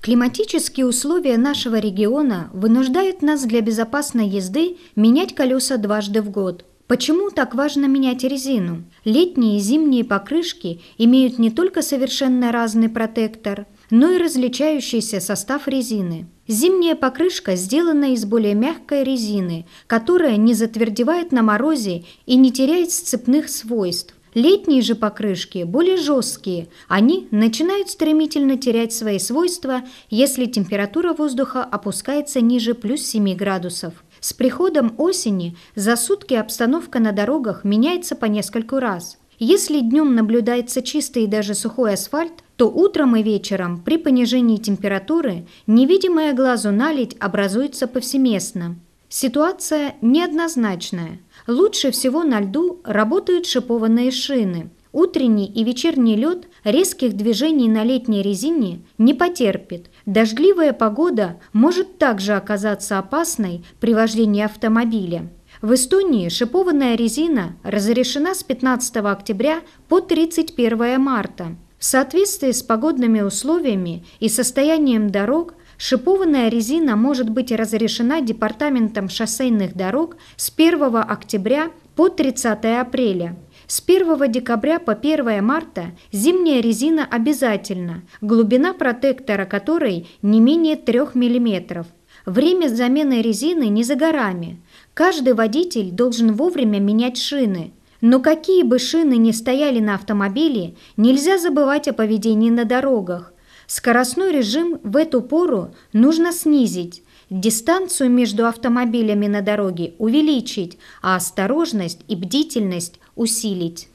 Климатические условия нашего региона вынуждают нас для безопасной езды менять колеса дважды в год. Почему так важно менять резину? Летние и зимние покрышки имеют не только совершенно разный протектор, но и различающийся состав резины. Зимняя покрышка сделана из более мягкой резины, которая не затвердевает на морозе и не теряет сцепных свойств. Летние же покрышки более жесткие, они начинают стремительно терять свои свойства, если температура воздуха опускается ниже плюс 7 градусов. С приходом осени за сутки обстановка на дорогах меняется по нескольку раз. Если днем наблюдается чистый и даже сухой асфальт, то утром и вечером при понижении температуры невидимая глазу наледь образуется повсеместно. Ситуация неоднозначная. Лучше всего на льду работают шипованные шины. Утренний и вечерний лед резких движений на летней резине не потерпит. Дождливая погода может также оказаться опасной при вождении автомобиля. В Эстонии шипованная резина разрешена с 15 октября по 31 марта. В соответствии с погодными условиями и состоянием дорог Шипованная резина может быть разрешена Департаментом шоссейных дорог с 1 октября по 30 апреля. С 1 декабря по 1 марта зимняя резина обязательна, глубина протектора которой не менее 3 мм. Время замены резины не за горами. Каждый водитель должен вовремя менять шины. Но какие бы шины ни стояли на автомобиле, нельзя забывать о поведении на дорогах. Скоростной режим в эту пору нужно снизить, дистанцию между автомобилями на дороге увеличить, а осторожность и бдительность усилить.